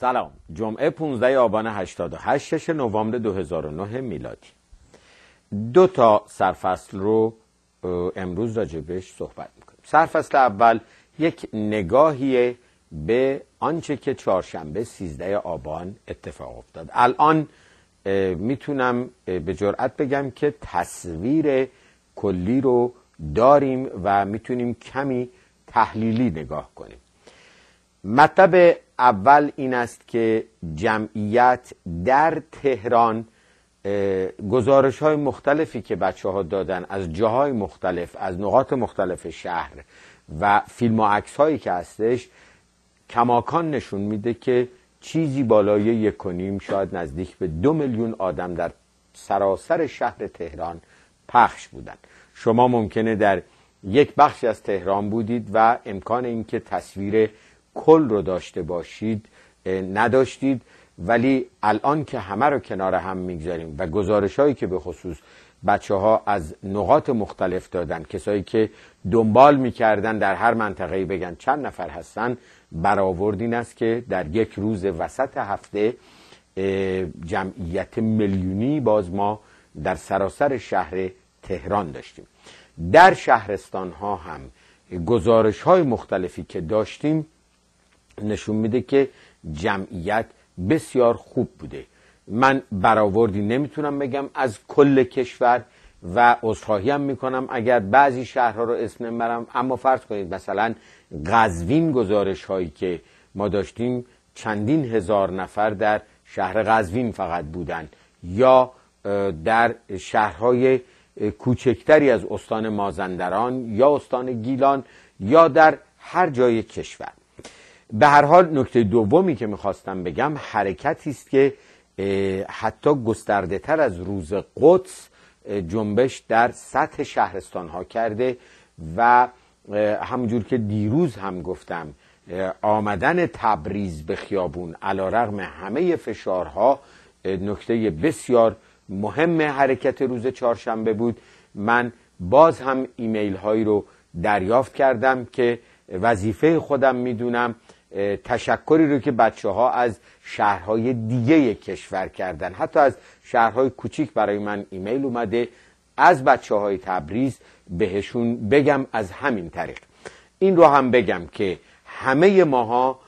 سلام جمعه 15 آبان 88 6 نوامبر 2009 میلادی دو تا سرفصل رو امروز راجبش صحبت میکنیم سرفصل اول یک نگاهی به آنچه که چهارشنبه 13 آبان اتفاق افتاد الان میتونم به جرأت بگم که تصویر کلی رو داریم و میتونیم کمی تحلیلی نگاه کنیم مطلب اول این است که جمعیت در تهران گزارش های مختلفی که بچه ها دادن از جاهای مختلف از نقاط مختلف شهر و فیلم و عکس هایی که هستش کماکان نشون میده که چیزی بالای یک کنیم شاید نزدیک به دو میلیون آدم در سراسر شهر تهران پخش بودن شما ممکنه در یک بخشی از تهران بودید و امکان اینکه تصویر کل رو داشته باشید نداشتید ولی الان که همه رو کنار هم میگذاریم و گزارش هایی که به خصوص بچه ها از نقاط مختلف دادن کسایی که دنبال میکردن در هر منطقه بگن چند نفر هستن برآورد این است که در یک روز وسط هفته جمعیت میلیونی باز ما در سراسر شهر تهران داشتیم در شهرستان ها هم گزارش های مختلفی که داشتیم نشون میده که جمعیت بسیار خوب بوده من برآوردی نمیتونم بگم از کل کشور و عذرخواهی هم میکنم اگر بعضی شهرها رو اسم نمبرم اما فرض کنید مثلا غزوین گزارش هایی که ما داشتیم چندین هزار نفر در شهر غزوین فقط بودن یا در شهرهای کوچکتری از استان مازندران یا استان گیلان یا در هر جای کشور به هر حال نکته دومی که میخواستم بگم حرکتی است که حتی گسترده تر از روز قدس جنبش در سطح شهرستان ها کرده و همونجور که دیروز هم گفتم آمدن تبریز به خیابون علا رغم همه فشارها نکته بسیار مهم حرکت روز چهارشنبه بود من باز هم ایمیل هایی رو دریافت کردم که وظیفه خودم میدونم تشکری رو که بچه ها از شهرهای دیگه کشور کردن حتی از شهرهای کوچیک برای من ایمیل اومده از بچه های تبریز بهشون بگم از همین طریق این رو هم بگم که همه ماها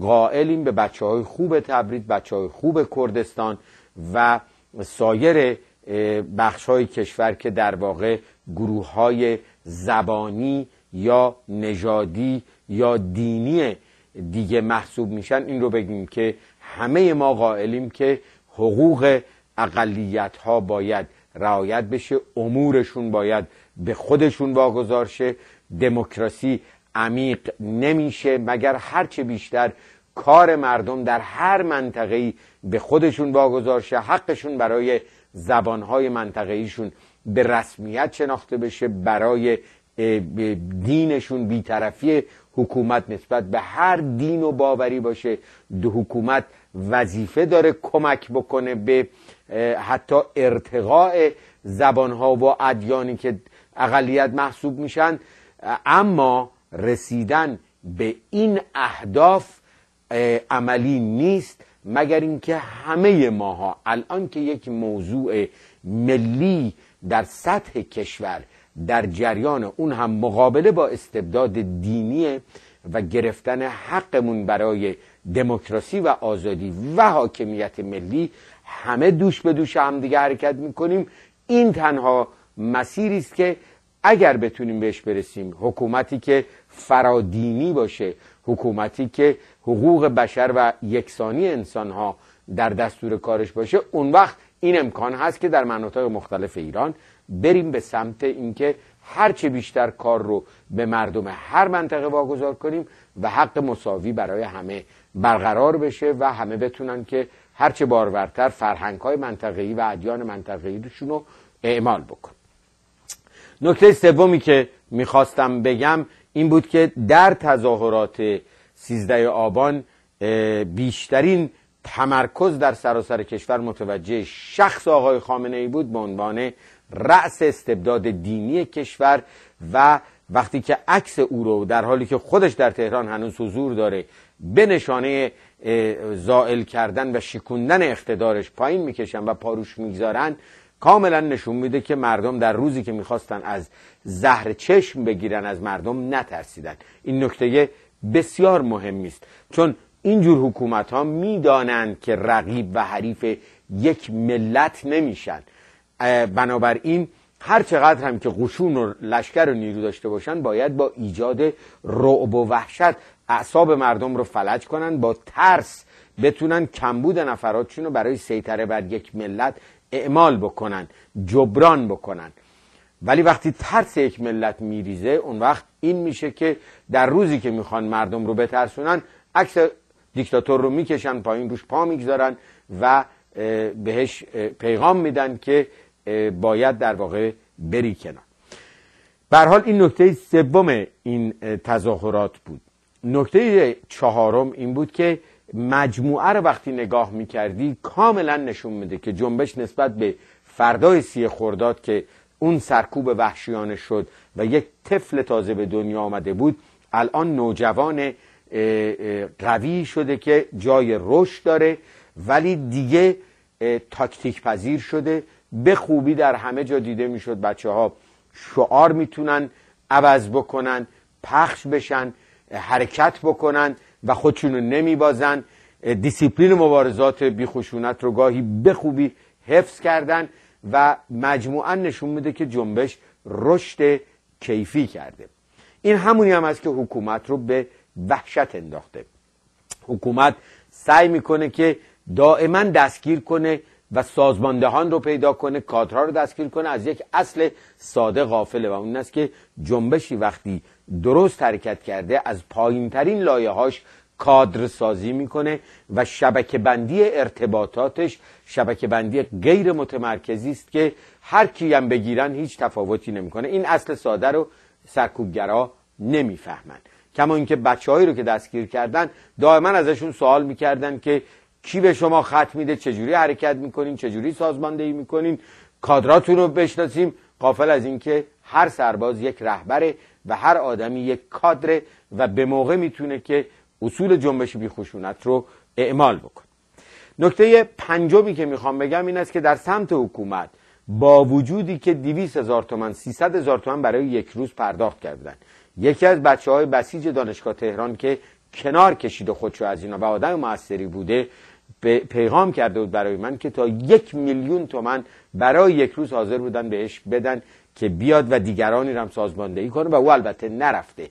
قائلیم به بچه های خوب تبریز بچه های خوب کردستان و سایر بخش های کشور که در واقع گروه های زبانی یا نژادی یا دینی دیگه محسوب میشن این رو بگیم که همه ما قائلیم که حقوق اقلیت ها باید رعایت بشه امورشون باید به خودشون واگذار شه دموکراسی عمیق نمیشه مگر هرچه بیشتر کار مردم در هر منطقه به خودشون واگذار شه حقشون برای زبانهای منطقه ایشون به رسمیت شناخته بشه برای دینشون بیطرفی حکومت نسبت به هر دین و باوری باشه دو حکومت وظیفه داره کمک بکنه به حتی ارتقاء زبانها و ادیانی که اقلیت محسوب میشن اما رسیدن به این اهداف عملی نیست مگر اینکه همه ماها الان که یک موضوع ملی در سطح کشور در جریان اون هم مقابله با استبداد دینی و گرفتن حقمون برای دموکراسی و آزادی و حاکمیت ملی همه دوش به دوش هم دیگه حرکت میکنیم این تنها مسیری است که اگر بتونیم بهش برسیم حکومتی که فرادینی باشه حکومتی که حقوق بشر و یکسانی انسانها در دستور کارش باشه اون وقت این امکان هست که در مناطق مختلف ایران بریم به سمت اینکه هرچه بیشتر کار رو به مردم هر منطقه واگذار کنیم و حق مساوی برای همه برقرار بشه و همه بتونن که هرچه بارورتر فرهنگ های منطقه‌ای و ادیان منطقه‌ای رو اعمال بکن نکته سومی که میخواستم بگم این بود که در تظاهرات سیزده آبان بیشترین تمرکز در سراسر کشور متوجه شخص آقای خامنه ای بود به عنوان رأس استبداد دینی کشور و وقتی که عکس او رو در حالی که خودش در تهران هنوز حضور داره به نشانه زائل کردن و شکوندن اقتدارش پایین میکشن و پاروش میگذارن کاملا نشون میده که مردم در روزی که میخواستن از زهر چشم بگیرن از مردم نترسیدن این نکته بسیار مهم است چون اینجور حکومت ها میدانند که رقیب و حریف یک ملت نمیشن بنابراین هر چقدر هم که قشون و لشکر و نیرو داشته باشن باید با ایجاد رعب و وحشت اعصاب مردم رو فلج کنن با ترس بتونن کمبود نفراتشون رو برای سیطره بر یک ملت اعمال بکنن جبران بکنن ولی وقتی ترس یک ملت میریزه اون وقت این میشه که در روزی که میخوان مردم رو بترسونن عکس دیکتاتور رو میکشن پایین روش پا میگذارن و بهش پیغام میدن که باید در واقع بری کنار بر حال این نکته سوم این تظاهرات بود نکته چهارم این بود که مجموعه رو وقتی نگاه میکردی کاملا نشون میده که جنبش نسبت به فردای سی خورداد که اون سرکوب وحشیانه شد و یک طفل تازه به دنیا آمده بود الان نوجوان قوی شده که جای رشد داره ولی دیگه تاکتیک پذیر شده به خوبی در همه جا دیده میشد بچه ها شعار میتونن عوض بکنن پخش بشن حرکت بکنن و خودشونو نمیبازن دیسیپلین مبارزات بیخشونت رو گاهی به خوبی حفظ کردن و مجموعا نشون میده که جنبش رشد کیفی کرده این همونی هم است که حکومت رو به وحشت انداخته حکومت سعی میکنه که دائما دستگیر کنه و سازماندهان رو پیدا کنه کادرها رو دستگیر کنه از یک اصل ساده غافله و اون است که جنبشی وقتی درست حرکت کرده از ترین لایه هاش کادر سازی میکنه و شبکه بندی ارتباطاتش شبکه بندی غیر متمرکزی است که هر کی هم بگیرن هیچ تفاوتی نمیکنه این اصل ساده رو سرکوبگرا نمیفهمند کما اینکه بچههایی رو که دستگیر کردن دائما ازشون سوال میکردن که کی به شما خط میده چجوری حرکت میکنین چجوری سازماندهی میکنین کادراتون رو بشناسیم قافل از اینکه هر سرباز یک رهبره و هر آدمی یک کادره و به موقع میتونه که اصول جنبش بیخشونت رو اعمال بکنه نکته پنجمی که میخوام بگم این است که در سمت حکومت با وجودی که دیویس هزار تومن 300 هزار تومن برای یک روز پرداخت کردن یکی از بچه های بسیج دانشگاه تهران که کنار کشید خودشو از اینا و آدم موثری بوده پیغام کرده بود برای من که تا یک میلیون تومن برای یک روز حاضر بودن بهش بدن که بیاد و دیگرانی هم سازماندهی کنه و او البته نرفته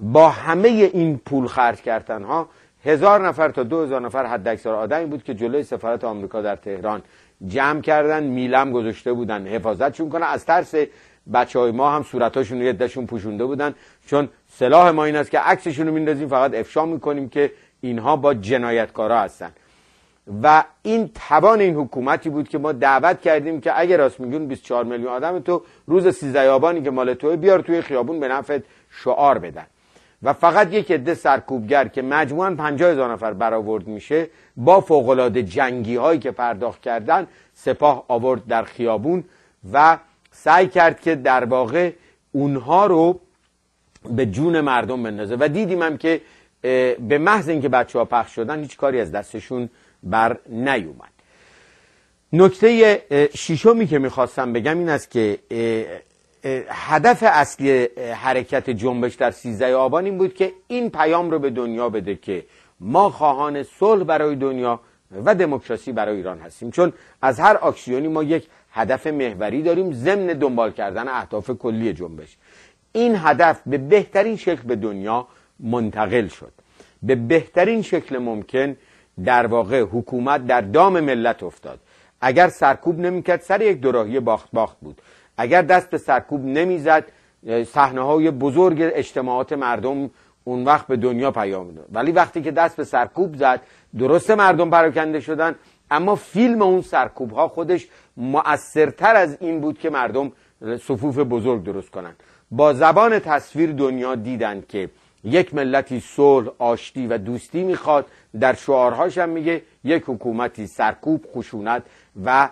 با همه این پول خرج کردن ها هزار نفر تا دو هزار نفر حد اکثر آدمی بود که جلوی سفارت آمریکا در تهران جمع کردن میلم گذاشته بودن حفاظتشون کنه از ترس بچه های ما هم صورتاشون رو پوشونده بودن چون سلاح ما این است که عکسشون رو میندازیم فقط افشا میکنیم که اینها با جنایتکارا هستن و این توان این حکومتی بود که ما دعوت کردیم که اگر راست میگون 24 میلیون آدم تو روز 13 آبانی که مال توه بیار توی خیابون به نفت شعار بدن و فقط یک عده سرکوبگر که مجموعا 50 هزار نفر برآورد میشه با فوقالعاده جنگی هایی که پرداخت کردن سپاه آورد در خیابون و سعی کرد که در واقع اونها رو به جون مردم بندازه و دیدیم هم که به محض اینکه بچه ها پخش شدن هیچ کاری از دستشون بر نیومد نکته شیشومی که میخواستم بگم این است که هدف اصلی حرکت جنبش در سیزده آبان این بود که این پیام رو به دنیا بده که ما خواهان صلح برای دنیا و دموکراسی برای ایران هستیم چون از هر آکسیونی ما یک هدف محوری داریم ضمن دنبال کردن اهداف کلی جنبش این هدف به بهترین شکل به دنیا منتقل شد به بهترین شکل ممکن در واقع حکومت در دام ملت افتاد اگر سرکوب نمیکرد سر یک دوراهی باخت باخت بود اگر دست به سرکوب نمیزد صحنه های بزرگ اجتماعات مردم اون وقت به دنیا پیام داد ولی وقتی که دست به سرکوب زد درست مردم پراکنده شدن اما فیلم اون سرکوب ها خودش مؤثرتر از این بود که مردم صفوف بزرگ درست کنند با زبان تصویر دنیا دیدند که یک ملتی صلح آشتی و دوستی میخواد در شعارهاش هم میگه یک حکومتی سرکوب خشونت و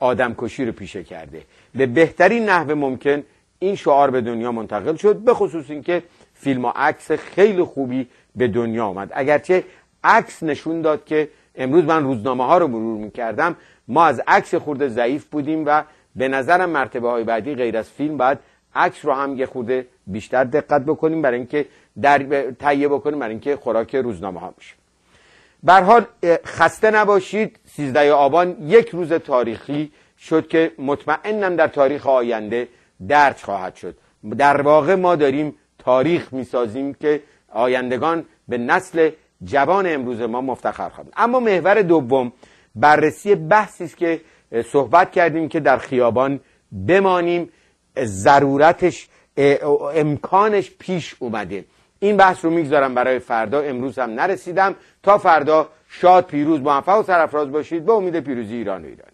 آدمکشی رو پیشه کرده به بهترین نحو ممکن این شعار به دنیا منتقل شد به خصوص اینکه فیلم و عکس خیلی خوبی به دنیا آمد اگرچه عکس نشون داد که امروز من روزنامه ها رو مرور میکردم ما از عکس خورده ضعیف بودیم و به نظرم مرتبه های بعدی غیر از فیلم باید عکس رو هم یه خورده بیشتر دقت بکنیم برای اینکه در تهیه بکنیم برای اینکه خوراک روزنامه ها میشه بر حال خسته نباشید 13 آبان یک روز تاریخی شد که مطمئنم در تاریخ آینده درج خواهد شد در واقع ما داریم تاریخ میسازیم که آیندگان به نسل جوان امروز ما مفتخر خواهند اما محور دوم بررسی بحثی است که صحبت کردیم که در خیابان بمانیم ضرورتش امکانش پیش اومده این بحث رو میگذارم برای فردا امروز هم نرسیدم تا فردا شاد پیروز موفق و سرفراز باشید به امید پیروزی ایران و ایران